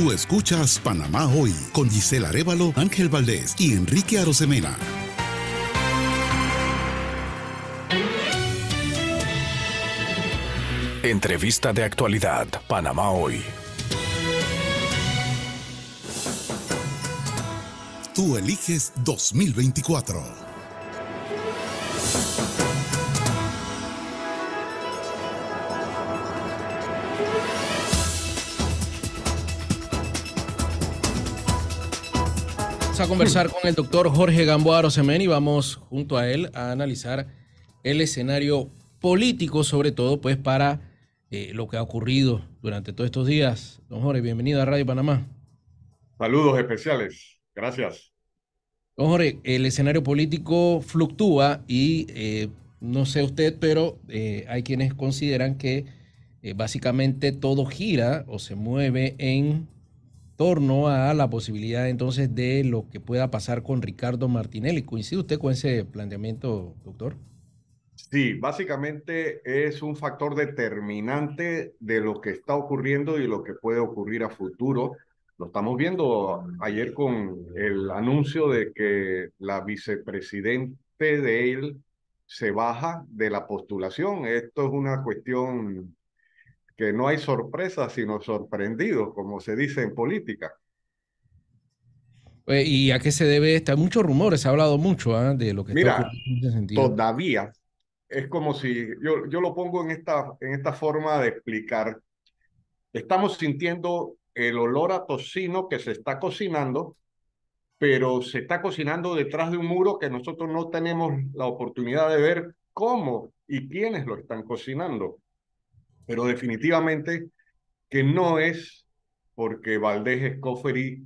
Tú escuchas Panamá hoy con Gisela Arévalo, Ángel Valdés y Enrique Arosemena. Entrevista de actualidad, Panamá hoy. Tú eliges 2024. a conversar con el doctor Jorge Gamboa Rosemén y vamos junto a él a analizar el escenario político, sobre todo pues para eh, lo que ha ocurrido durante todos estos días. Don Jorge, bienvenido a Radio Panamá. Saludos especiales, gracias. Don Jorge, el escenario político fluctúa y eh, no sé usted, pero eh, hay quienes consideran que básicamente todo gira o se mueve en torno a la posibilidad entonces de lo que pueda pasar con Ricardo Martinelli. ¿Coincide usted con ese planteamiento, doctor? Sí, básicamente es un factor determinante de lo que está ocurriendo y lo que puede ocurrir a futuro. Lo estamos viendo ayer con el anuncio de que la vicepresidente de él se baja de la postulación. Esto es una cuestión que no hay sorpresa sino sorprendido como se dice en política. ¿Y a qué se debe esta? Muchos rumores, se ha hablado mucho ¿ah? de lo que Mira, está Todavía es como si yo, yo lo pongo en esta, en esta forma de explicar. Estamos sintiendo el olor a tocino que se está cocinando, pero se está cocinando detrás de un muro que nosotros no tenemos la oportunidad de ver cómo y quiénes lo están cocinando pero definitivamente que no es porque Valdés Escoferi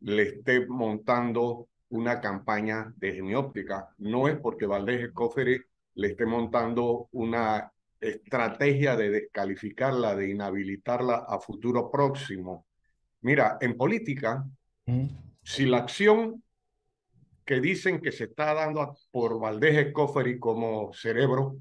le esté montando una campaña de genióptica. no es porque Valdés Escoferi le esté montando una estrategia de descalificarla, de inhabilitarla a futuro próximo. Mira, en política, si la acción que dicen que se está dando por Valdés Escoferi como cerebro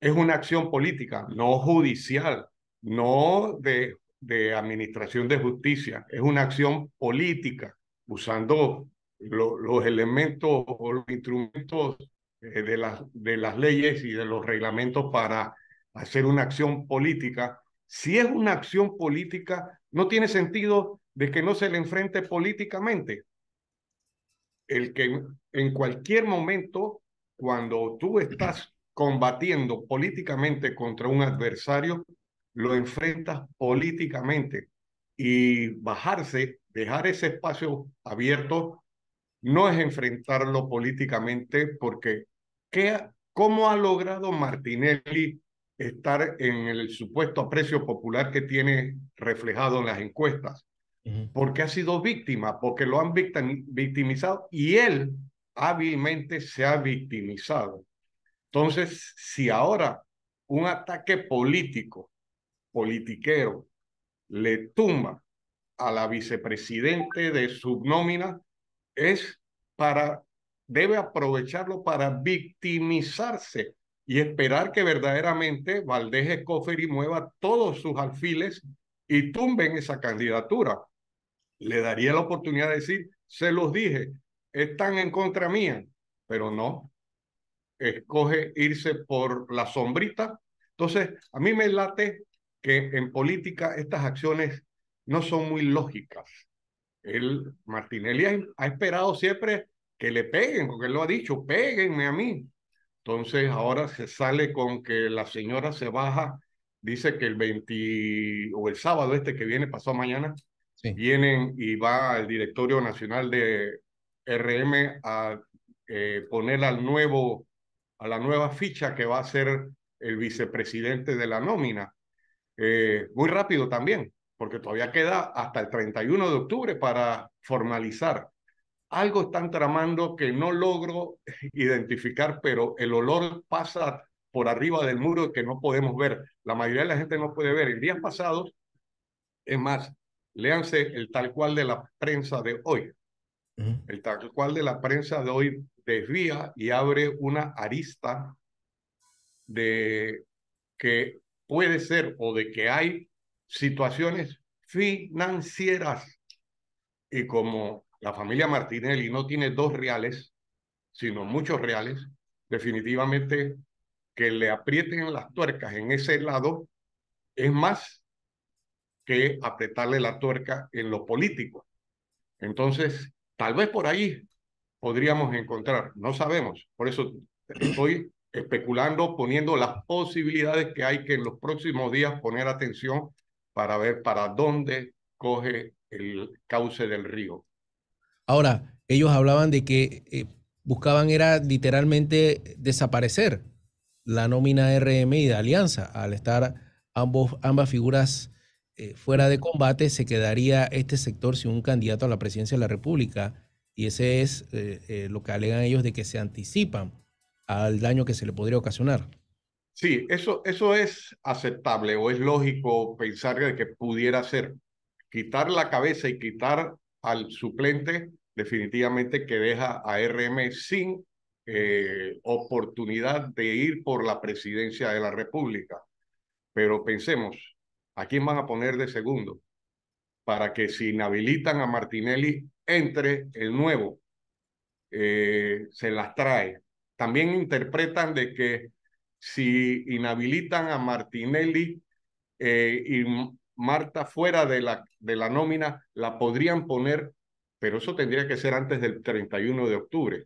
es una acción política, no judicial, no de, de administración de justicia, es una acción política, usando los elementos o los instrumentos eh, de, las, de las leyes y de los reglamentos para hacer una acción política. Si es una acción política, no tiene sentido de que no se le enfrente políticamente. El que en cualquier momento, cuando tú estás combatiendo políticamente contra un adversario, lo enfrentas políticamente y bajarse, dejar ese espacio abierto, no es enfrentarlo políticamente porque ¿qué, ¿cómo ha logrado Martinelli estar en el supuesto aprecio popular que tiene reflejado en las encuestas? Porque ha sido víctima, porque lo han victimizado y él hábilmente se ha victimizado. Entonces, si ahora un ataque político, politiquero, le tumba a la vicepresidente de subnómina, es para, debe aprovecharlo para victimizarse y esperar que verdaderamente Valdés y mueva todos sus alfiles y tumben esa candidatura. Le daría la oportunidad de decir, se los dije, están en contra mía, pero no, escoge irse por la sombrita. Entonces, a mí me late que en política estas acciones no son muy lógicas. El Martinelli ha, esperado siempre que le peguen, porque él lo ha dicho, péguenme a mí. Entonces ahora se sale con que la señora se baja, dice que el 20 o el sábado este que viene, pasó mañana, vienen y va al directorio nacional de RM a eh, poner al nuevo a la nueva ficha que va a ser el vicepresidente de la nómina. Eh, muy rápido también, porque todavía queda hasta el 31 de octubre para formalizar. Algo están tramando que no logro identificar, pero el olor pasa por arriba del muro que no podemos ver. La mayoría de la gente no puede ver. El día pasado, es más, léanse el tal cual de la prensa de hoy. El tal cual de la prensa de hoy desvía y abre una arista de que puede ser o de que hay situaciones financieras. Y como la familia Martinelli no tiene dos reales, sino muchos reales, definitivamente que le aprieten las tuercas en ese lado es más que apretarle la tuerca en lo político. Entonces, tal vez por ahí podríamos encontrar? No sabemos. Por eso estoy especulando, poniendo las posibilidades que hay que en los próximos días poner atención para ver para dónde coge el cauce del río. Ahora, ellos hablaban de que eh, buscaban era literalmente desaparecer la nómina RM y de Alianza. Al estar ambos, ambas figuras eh, fuera de combate, se quedaría este sector sin un candidato a la presidencia de la República. Y ese es eh, eh, lo que alegan ellos de que se anticipan al daño que se le podría ocasionar. Sí, eso, eso es aceptable o es lógico pensar que pudiera ser. Quitar la cabeza y quitar al suplente definitivamente que deja a RM sin eh, oportunidad de ir por la presidencia de la República. Pero pensemos, ¿a quién van a poner de segundo? Para que si inhabilitan a Martinelli, entre el nuevo. Eh, se las trae. También interpretan de que si inhabilitan a Martinelli eh, y Marta fuera de la, de la nómina, la podrían poner, pero eso tendría que ser antes del 31 de octubre,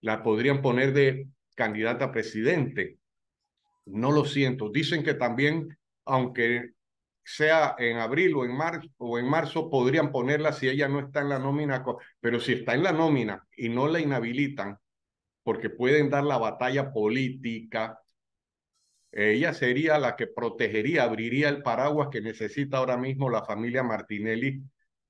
la podrían poner de candidata a presidente. No lo siento. Dicen que también, aunque sea en abril o en marzo o en marzo podrían ponerla si ella no está en la nómina, pero si está en la nómina y no la inhabilitan porque pueden dar la batalla política, ella sería la que protegería, abriría el paraguas que necesita ahora mismo la familia Martinelli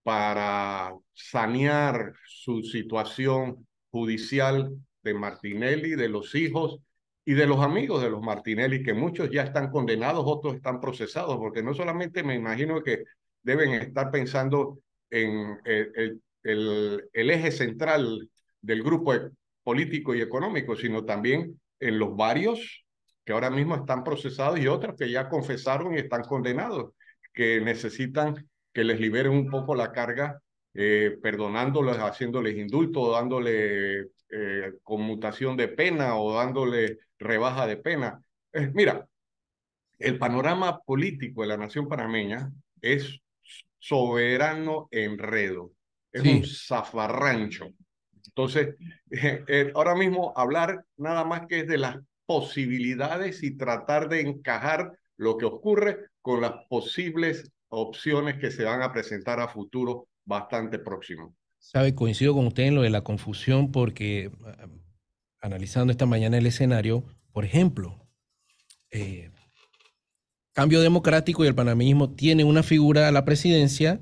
para sanear su situación judicial de Martinelli, de los hijos y de los amigos de los Martinelli, que muchos ya están condenados, otros están procesados, porque no solamente me imagino que deben estar pensando en eh, el, el, el eje central del grupo e-, político y económico, sino también en los varios que ahora mismo están procesados y otros que ya confesaron y están condenados, que necesitan que les liberen un poco la carga eh, perdonándoles, haciéndoles indulto, dándole eh, conmutación de pena o dándole rebaja de pena. Eh, mira, el panorama político de la nación panameña es soberano enredo, es un zafarrancho. Entonces, ahora mismo hablar nada más que es de las posibilidades y tratar de encajar lo que ocurre con las posibles opciones que se van a presentar a futuro bastante próximo. Sabe, coincido con usted en lo de la confusión porque eh, analizando esta mañana el escenario, por ejemplo, eh, Cambio Democrático y el panameñismo tienen una figura a la presidencia,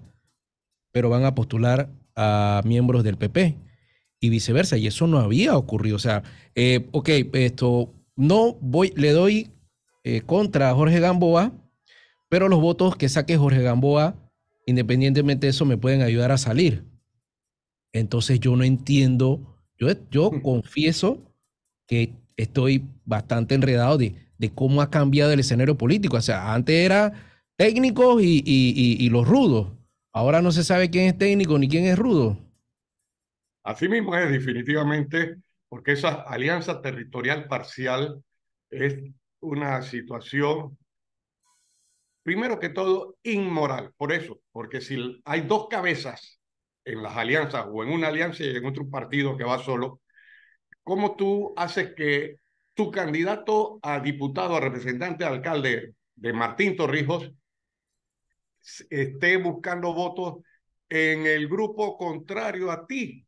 pero van a postular a miembros del PP y viceversa, y eso no había ocurrido. O sea, eh, ok, esto no voy, le doy contra Jorge Gamboa, pero los votos que saque Jorge Gamboa independientemente de eso, me pueden ayudar a salir. Entonces yo no entiendo, yo, mm. confieso que estoy bastante enredado de, cómo ha cambiado el escenario político. O sea, antes era técnicos y, y los rudos. Ahora no se sabe quién es técnico ni quién es rudo. Así mismo es, definitivamente, porque esa alianza territorial parcial es una situación primero que todo, inmoral. Por eso, porque si hay dos cabezas en las alianzas o en una alianza y en otro partido que va solo, ¿cómo tú haces que tu candidato a diputado, a representante, alcalde de Martín Torrijos esté buscando votos en el grupo contrario a ti?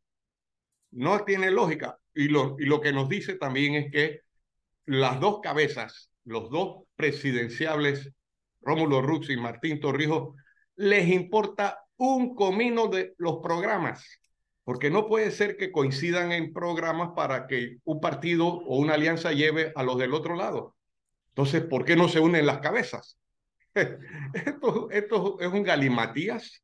No tiene lógica. Y lo, y lo que nos dice también es que las dos cabezas, los dos presidenciables Rómulo Rux y Martín Torrijos, les importa un comino de los programas, porque no puede ser que coincidan en programas para que un partido o una alianza lleve a los del otro lado. Entonces, ¿por qué no se unen las cabezas? esto, es un galimatías.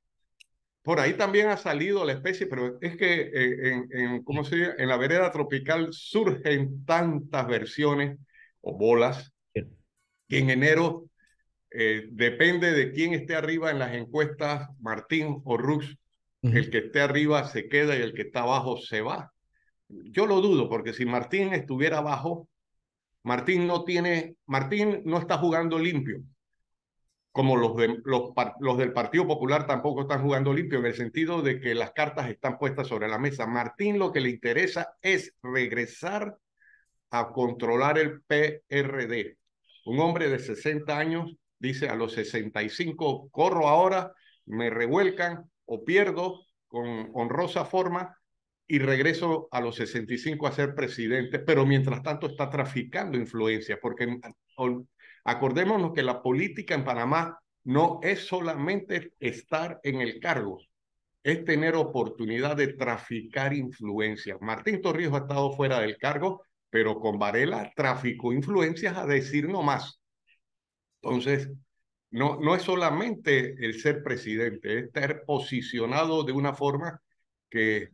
Por ahí también ha salido la especie, pero es que eh, en la vereda tropical surgen tantas versiones o bolas que en enero eh, depende de quién esté arriba en las encuestas, Martín o Rux, el que esté arriba se queda y el que está abajo se va. Yo lo dudo, porque si Martín estuviera abajo, Martín no tiene, Martín no está jugando limpio, como los, los, del Partido Popular tampoco están jugando limpio, en el sentido de que las cartas están puestas sobre la mesa. Martín lo que le interesa es regresar a controlar el PRD. Un hombre de 60 años dice a los 65 corro ahora, me revuelcan o pierdo con honrosa forma y regreso a los 65 a ser presidente, pero mientras tanto está traficando influencia, porque acordémonos que la política en Panamá no es solamente estar en el cargo, es tener oportunidad de traficar influencias. Martín Torrijos ha estado fuera del cargo, pero con Varela traficó influencias a decir no más. Entonces, no, no es solamente el ser presidente, es estar posicionado de una forma que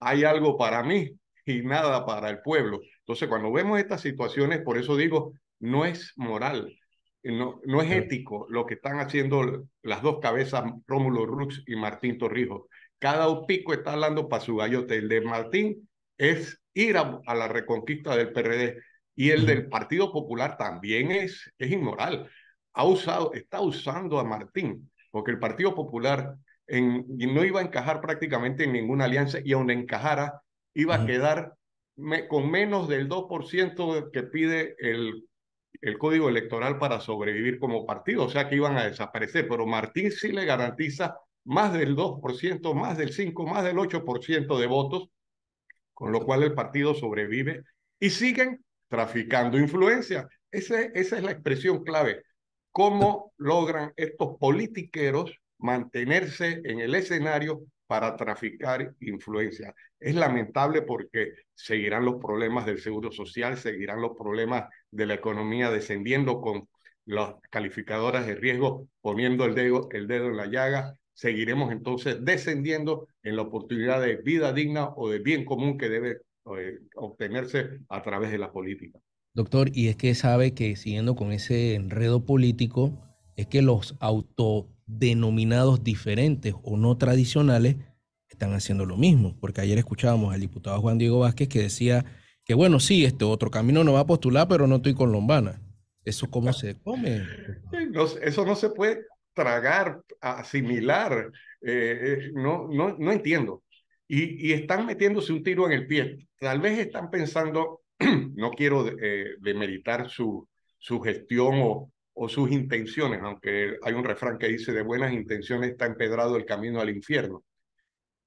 hay algo para mí y nada para el pueblo. Entonces, cuando vemos estas situaciones, por eso digo, no es moral, no, es ético lo que están haciendo las dos cabezas, Rómulo Rux y Martín Torrijos. Cada pico está hablando para su gallote. El de Martín es ir a la reconquista del PRD y el del Partido Popular también es, es inmoral. Ha usado, está usando a Martín, porque el Partido Popular en, no iba a encajar prácticamente en ninguna alianza y aun encajara, iba a quedar con menos del 2% que pide el, el código electoral para sobrevivir como partido, o sea que iban a desaparecer, pero Martín sí le garantiza más del 2%, más del 5%, más del 8% de votos, con lo cual el partido sobrevive y siguen traficando influencia. esa es la expresión clave. ¿Cómo logran estos politiqueros mantenerse en el escenario para traficar influencia? Es lamentable porque seguirán los problemas del seguro social, seguirán los problemas de la economía descendiendo con las calificadoras de riesgo poniendo el dedo, el dedo en la llaga, seguiremos entonces descendiendo en la oportunidad de vida digna o de bien común que debe eh, obtenerse a través de la política. Doctor, y es que sabe que siguiendo con ese enredo político, es que los autodenominados diferentes o no tradicionales están haciendo lo mismo, porque ayer escuchábamos al diputado Juan Diego Vázquez que decía que bueno, sí, este otro camino no va a postular, pero no estoy con Lombana. ¿Eso cómo se come? eso no se puede tragar, asimilar. Eh, eh, no, no, no entiendo y, están metiéndose un tiro en el pie. Tal vez están pensando, no quiero eh, demeritar su, su gestión o, o sus intenciones, aunque hay un refrán que dice, de buenas intenciones está empedrado el camino al infierno.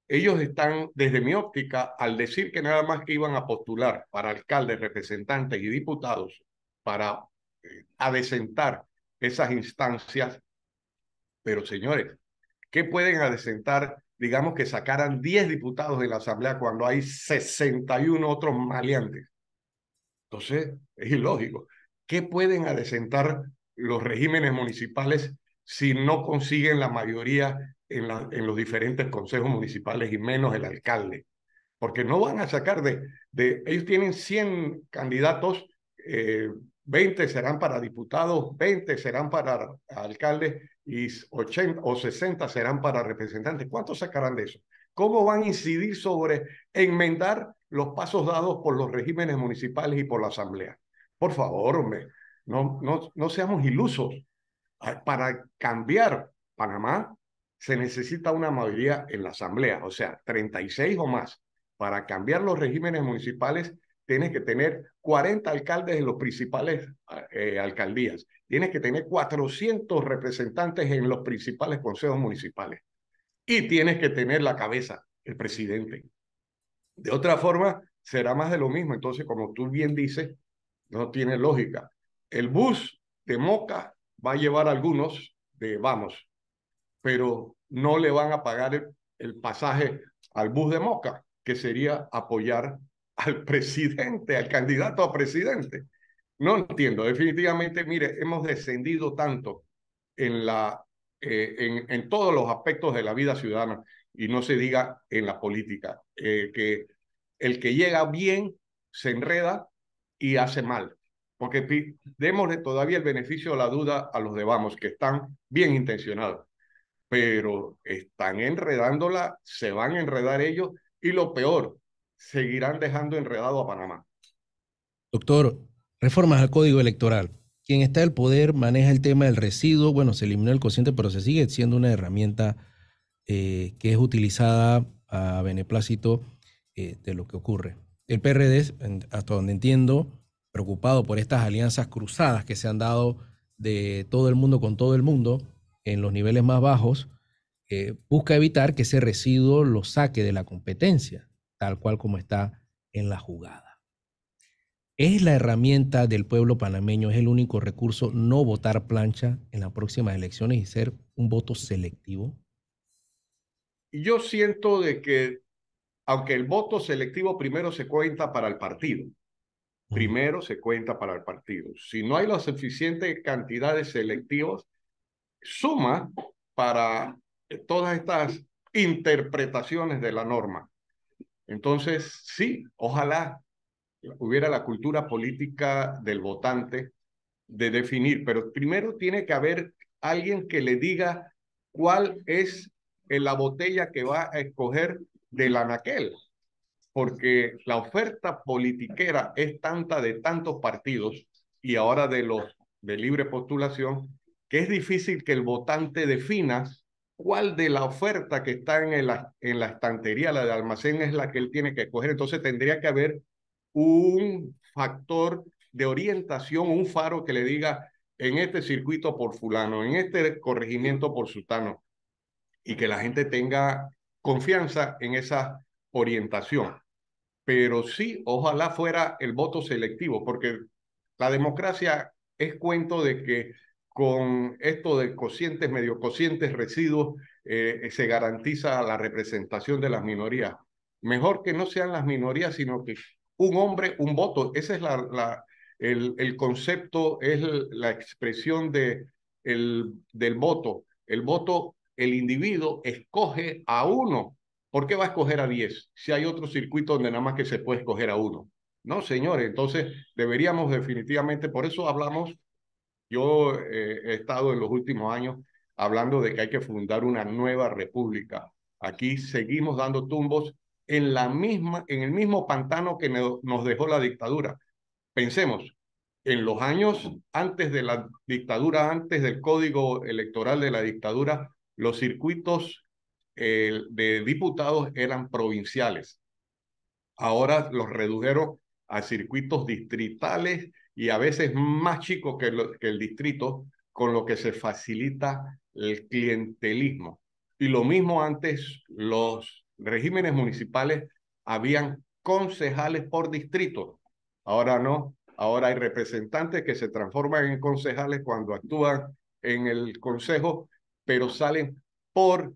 Ellos están, desde mi óptica, al decir que nada más que iban a postular para alcaldes, representantes y diputados para eh, adecentar esas instancias, pero señores, ¿qué pueden adecentar digamos que sacaran 10 diputados de la Asamblea cuando hay 61 otros maleantes. Entonces, es ilógico. ¿Qué pueden adecentar los regímenes municipales si no consiguen la mayoría en, la, en los diferentes consejos municipales y menos el alcalde? Porque no van a sacar de... de ellos tienen 100 candidatos, eh, 20 serán para diputados, 20 serán para alcaldes y 80 o 60 serán para representantes. ¿Cuántos sacarán de eso? ¿Cómo van a incidir sobre enmendar los pasos dados por los regímenes municipales y por la asamblea? Por favor, hombre, no, no, no seamos ilusos. Ah, para cambiar Panamá se necesita una mayoría en la asamblea, o sea, 36 o más. Para cambiar los regímenes municipales tienes que tener 40 alcaldes en los principales eh, alcaldías, tienes que tener 400 representantes en los principales consejos municipales y tienes que tener la cabeza, el presidente. De otra forma, será más de lo mismo. Entonces, como tú bien dices, no tiene lógica. El bus de Moca va a llevar algunos de vamos, pero no le van a pagar el pasaje al bus de Moca, que sería apoyar al presidente, al candidato a presidente. No entiendo, definitivamente, mire, hemos descendido tanto en, la, eh, en, en, todos los aspectos de la vida ciudadana y no se diga en la política, eh, que el que llega bien se enreda y hace mal, porque démosle todavía el beneficio de la duda a los de Vamos, que están bien intencionados, pero están enredándola, se van a enredar ellos y lo peor, seguirán dejando enredado a Panamá. Doctor, reformas al código electoral. Quien está en el poder maneja el tema del residuo. Bueno, se eliminó el cociente, pero se sigue siendo una herramienta eh, que es utilizada a beneplácito eh, de lo que ocurre. El PRD, hasta donde entiendo, preocupado por estas alianzas cruzadas que se han dado de todo el mundo con todo el mundo en los niveles más bajos, eh, busca evitar que ese residuo lo saque de la competencia tal cual como está en la jugada. Es la herramienta del pueblo panameño, es el único recurso no votar plancha en las próximas elecciones y ser un voto selectivo. Yo siento de que, aunque el voto selectivo primero se cuenta para el partido, primero se cuenta para el partido. Si no hay la suficiente cantidad de selectivos, suma para todas estas interpretaciones de la norma. Entonces, sí, ojalá hubiera la cultura política del votante de definir, pero primero tiene que haber alguien que le diga cuál es la botella que va a escoger del anaquel, porque la oferta politiquera es tanta de tantos partidos y ahora de los de libre postulación que es difícil que el votante defina cuál de la oferta que está en la, en la estantería, la de almacén, es la que él tiene que escoger. Entonces tendría que haber un factor de orientación, un faro que le diga en este circuito por fulano, en este corregimiento por sultano, y que la gente tenga confianza en esa orientación. Pero sí, ojalá fuera el voto selectivo, porque la democracia es cuento de que con esto de cocientes, medio cocientes, residuos, eh, eh, se garantiza la representación de las minorías. Mejor que no sean las minorías, sino que un hombre, un voto. Ese es el, concepto, es la expresión de, el, del voto. El voto, el individuo escoge a uno. ¿Por qué va a escoger a diez? si hay otro circuito donde nada más que se puede escoger a uno? No, señores, entonces deberíamos definitivamente, por eso hablamos yo eh, he estado en los últimos años hablando de que hay que fundar una nueva república. Aquí seguimos dando tumbos en, la misma, en el mismo pantano que nos dejó la dictadura. Pensemos, en los años antes de la dictadura, antes del código electoral de la dictadura, los circuitos eh, de diputados eran provinciales. Ahora los redujeron a circuitos distritales y a veces más chico que, el distrito, con lo que se facilita el clientelismo. Y lo mismo antes, los regímenes municipales habían concejales por distrito. Ahora no, ahora hay representantes que se transforman en concejales cuando actúan en el consejo, pero salen por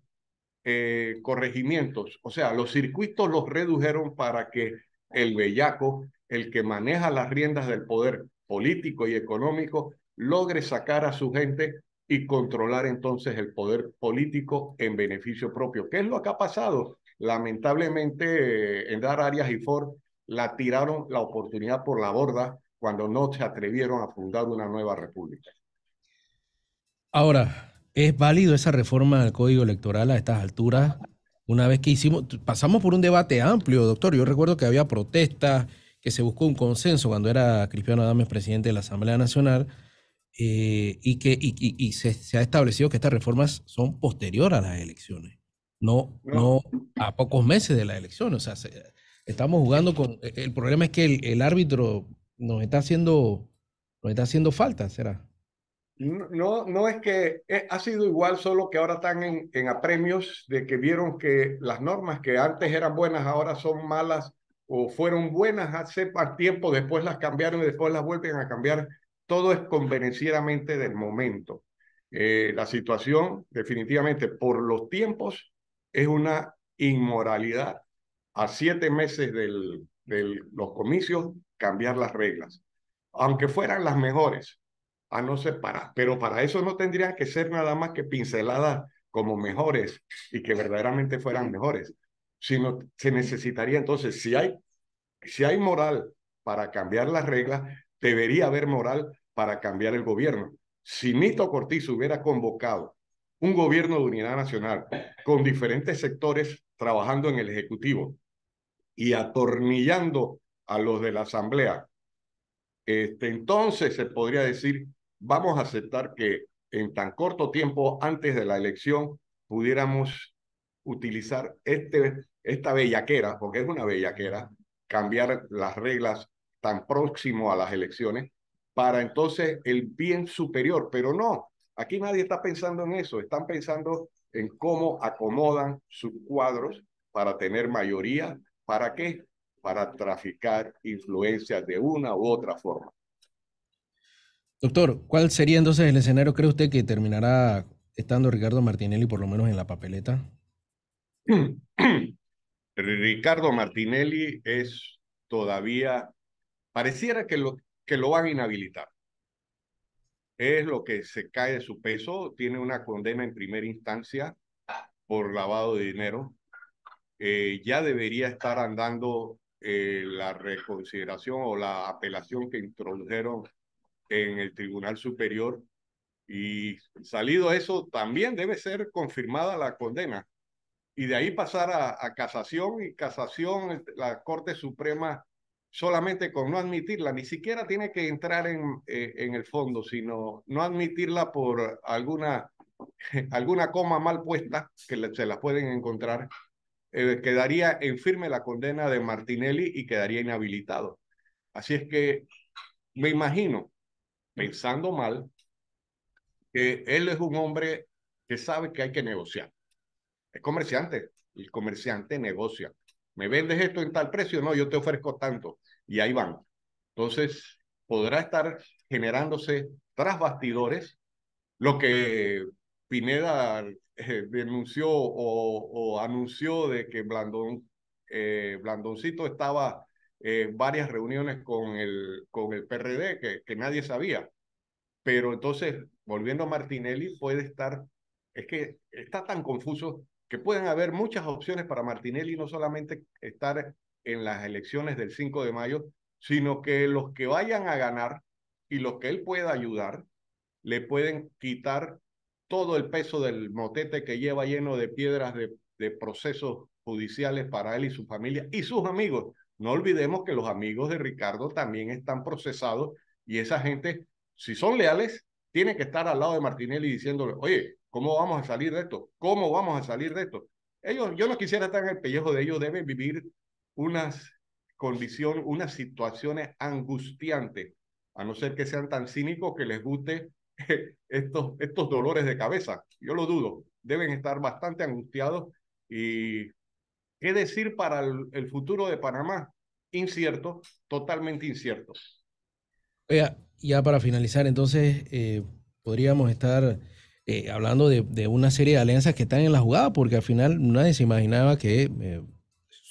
eh, corregimientos. O sea, los circuitos los redujeron para que el bellaco el que maneja las riendas del poder político y económico, logre sacar a su gente y controlar entonces el poder político en beneficio propio. ¿Qué es lo que ha pasado? Lamentablemente, eh, en dar Arias y Ford la tiraron la oportunidad por la borda cuando no se atrevieron a fundar una nueva república. Ahora, ¿es válido esa reforma del Código Electoral a estas alturas? Una vez que hicimos, pasamos por un debate amplio, doctor. Yo recuerdo que había protestas, que se buscó un consenso cuando era Cristiano Adames presidente de la Asamblea Nacional eh, y que y, se, ha establecido que estas reformas son posterior a las elecciones, no, no a pocos meses de las elecciones. O sea, estamos jugando con... El problema es que el, árbitro nos está haciendo, nos está haciendo falta, ¿será? No, no es que eh, ha sido igual, solo que ahora están en, en apremios de que vieron que las normas que antes eran buenas ahora son malas o fueron buenas hace tiempo, después las cambiaron y después las vuelven a cambiar. Todo es convenencieramente del momento. Eh, la situación, definitivamente, por los tiempos, es una inmoralidad. A siete meses de los comicios, cambiar las reglas, aunque fueran las mejores, a no ser para. Pero para eso no tendrían que ser nada más que pinceladas como mejores y que verdaderamente fueran mejores sino se necesitaría entonces, si hay, si hay moral para cambiar las reglas, debería haber moral para cambiar el gobierno. Si Nito Cortiz hubiera convocado un gobierno de unidad nacional con diferentes sectores trabajando en el Ejecutivo y atornillando a los de la Asamblea, este, entonces se podría decir, vamos a aceptar que en tan corto tiempo antes de la elección pudiéramos utilizar este esta bellaquera, porque es una bellaquera, cambiar las reglas tan próximo a las elecciones para entonces el bien superior. Pero no, aquí nadie está pensando en eso, están pensando en cómo acomodan sus cuadros para tener mayoría. ¿Para qué? Para traficar influencias de una u otra forma. Doctor, ¿cuál sería entonces el escenario, cree usted, que terminará estando Ricardo Martinelli por lo menos en la papeleta? Ricardo Martinelli es todavía, pareciera que lo, que lo van a inhabilitar. Es lo que se cae de su peso, tiene una condena en primera instancia por lavado de dinero. Eh, ya debería estar andando eh, la reconsideración o la apelación que introdujeron en el Tribunal Superior. Y salido eso, también debe ser confirmada la condena y de ahí pasar a, casación y casación, este, la Corte Suprema solamente con no admitirla, ni siquiera tiene que entrar en, eh, en el fondo, sino no admitirla por alguna, alguna coma mal puesta, que se la pueden encontrar, eh, quedaría en firme la condena de Martinelli y quedaría inhabilitado. Así es que me imagino, pensando mal, que él es un hombre que sabe que hay que negociar es comerciante. El comerciante negocia. ¿Me vendes esto en tal precio? No, yo te ofrezco tanto. Y ahí van. Entonces, podrá estar generándose tras bastidores lo que Pineda eh, denunció o, anunció de que Blandón, eh, Blandoncito estaba en eh, varias reuniones con el, con el PRD que, que nadie sabía. Pero entonces, volviendo a Martinelli, puede estar, es que está tan confuso que pueden haber muchas opciones para Martinelli, no solamente estar en las elecciones del 5 de mayo, sino que los que vayan a ganar y los que él pueda ayudar, le pueden quitar todo el peso del motete que lleva lleno de piedras de, procesos judiciales para él y su familia y sus amigos. No olvidemos que los amigos de Ricardo también están procesados y esa gente, si son leales, tiene que estar al lado de Martinelli diciéndole, oye, ¿Cómo vamos a salir de esto? ¿Cómo vamos a salir de esto? Ellos, yo no quisiera estar en el pellejo de ellos, deben vivir unas condiciones, unas situaciones angustiantes, a no ser que sean tan cínicos que les guste estos, estos dolores de cabeza. Yo lo dudo, deben estar bastante angustiados y qué decir para el, futuro de Panamá, incierto, totalmente incierto. ya para finalizar, entonces eh, podríamos estar eh, hablando de, una serie de alianzas que están en la jugada, porque al final nadie se imaginaba que, eh,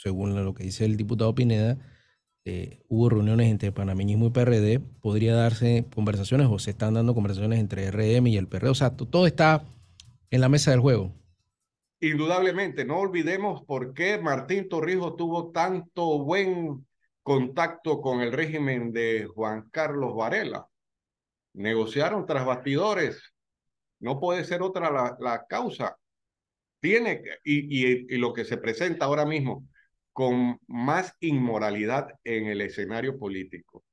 según lo que dice el diputado Pineda, eh, hubo reuniones entre panameñismo y PRD, podría darse conversaciones o se están dando conversaciones entre RM y el PRD, o sea, todo está en la mesa del juego. Indudablemente, no olvidemos por qué Martín Torrijos tuvo tanto buen contacto con el régimen de Juan Carlos Varela. Negociaron tras bastidores no puede ser otra la, la causa. Tiene, y, y, lo que se presenta ahora mismo con más inmoralidad en el escenario político,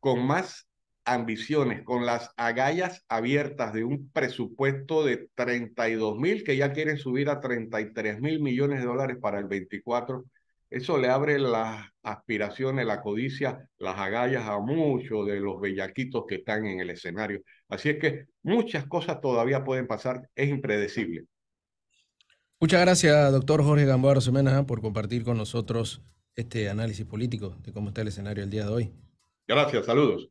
con más ambiciones, con las agallas abiertas de un presupuesto de 32 mil que ya quieren subir a 33 mil millones de dólares para el 24. Eso le abre las aspiraciones, la codicia, las agallas a muchos de los bellaquitos que están en el escenario. Así es que muchas cosas todavía pueden pasar, es impredecible. Muchas gracias, doctor Jorge Gamboa Rosemena, por compartir con nosotros este análisis político de cómo está el escenario el día de hoy. Gracias, saludos.